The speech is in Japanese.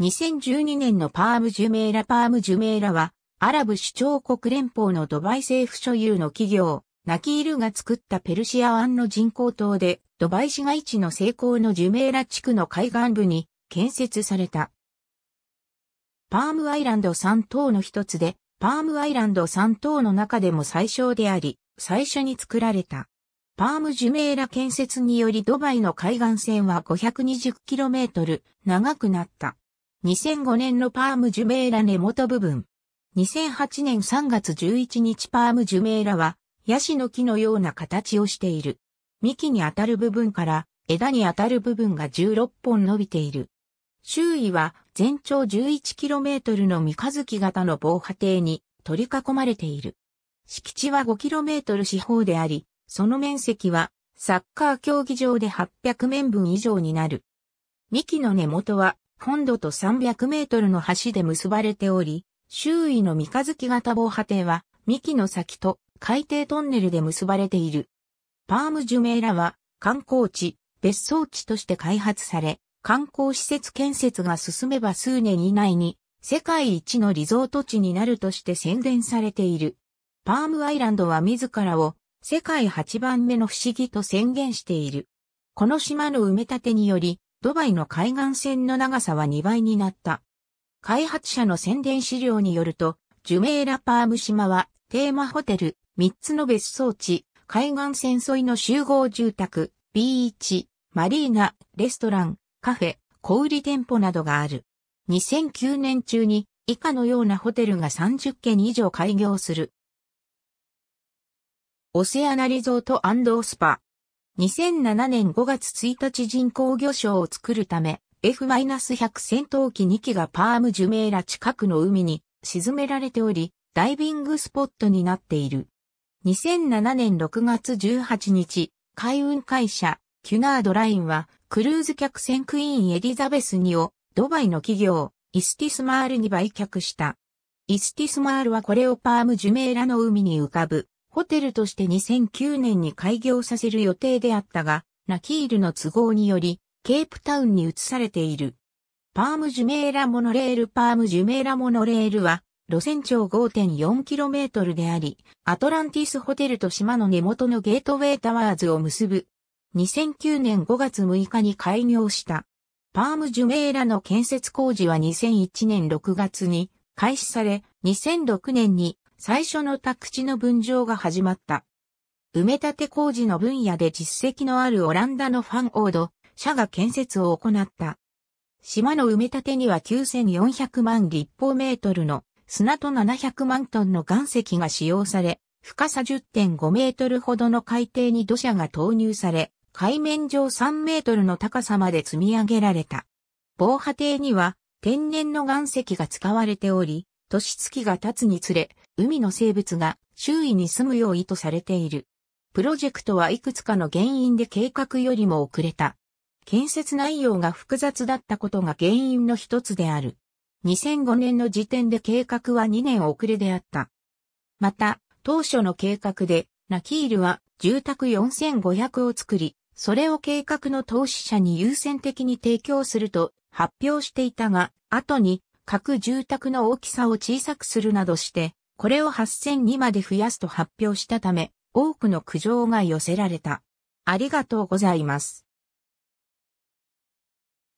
2012年のパーム・ジュメーラパーム・ジュメーラは、アラブ首長国連邦のドバイ政府所有の企業、ナキールが作ったペルシア湾の人工島で、ドバイ市街地の成功のジュメーラ地区の海岸部に建設された。パームアイランド3島の一つで、パームアイランド3島の中でも最小であり、最初に作られた。パームジュメーラ建設によりドバイの海岸線は 520km 長くなった。2005年のパーム・ジュメーラ根元部分。2008年3月11日パーム・ジュメーラは、ヤシの木のような形をしている。幹に当たる部分から枝に当たる部分が16本伸びている。周囲は全長 11km の三日月型の防波堤に取り囲まれている。敷地は 5km 四方であり、その面積はサッカー競技場で800面分以上になる。幹の根元は本土と300メートルの橋で結ばれており、周囲の三日月型防波堤は、幹の先と海底トンネルで結ばれている。パームジュメーラは観光地、別荘地として開発され、観光施設建設が進めば数年以内に世界一のリゾート地になるとして宣伝されている。パームアイランドは自らを世界8番目の不思議と宣言している。この島の埋め立てによりドバイの海岸線の長さは2倍になった。開発者の宣伝資料によると、ジュメーラパーム島はテーマホテル、3つの別荘地、海岸線沿いの集合住宅、ビーチ、マリーナ、レストラン、カフェ、小売店舗などがある。2009年中に以下のようなホテルが30軒以上開業する。オセアナリゾートスパ。2007年5月1日人工魚礁を作るため、F-100 戦闘機2機がパームジュメーラ近くの海に沈められており、ダイビングスポットになっている。2007年6月18日、海運会社、キュナードラインは、クルーズ客船クイーンエリザベス2を、ドバイの企業、イスティスマールに売却した。イスティスマールはこれをパームジュメーラの海に浮かぶホテルとして2009年に開業させる予定であったが、ナキールの都合により、ケープタウンに移されている。パームジュメーラモノレールパームジュメーラモノレールは、路線長 5.4km であり、アトランティスホテルと島の根元のゲートウェイタワーズを結ぶ。2009年5月6日に開業した。パームジュメーラの建設工事は2001年6月に開始され、2006年に最初の宅地の分譲が始まった。埋め立て工事の分野で実績のあるオランダのファンオード、社が建設を行った。島の埋め立てには9400万立方メートルの砂と700万トンの岩石が使用され、深さ10.5メートルほどの海底に土砂が投入され、海面上3メートルの高さまで積み上げられた。防波堤には天然の岩石が使われており、年月が経つにつれ、海の生物が周囲に住むよう意図されている。プロジェクトはいくつかの原因で計画よりも遅れた。建設内容が複雑だったことが原因の一つである。2005年の時点で計画は2年遅れであった。また、当初の計画で、ナキールは住宅4500を作り、それを計画の投資者に優先的に提供すると発表していたが、後に各住宅の大きさを小さくするなどしてこれを8000にまで増やすと発表したため、多くの苦情が寄せられた。ありがとうございます。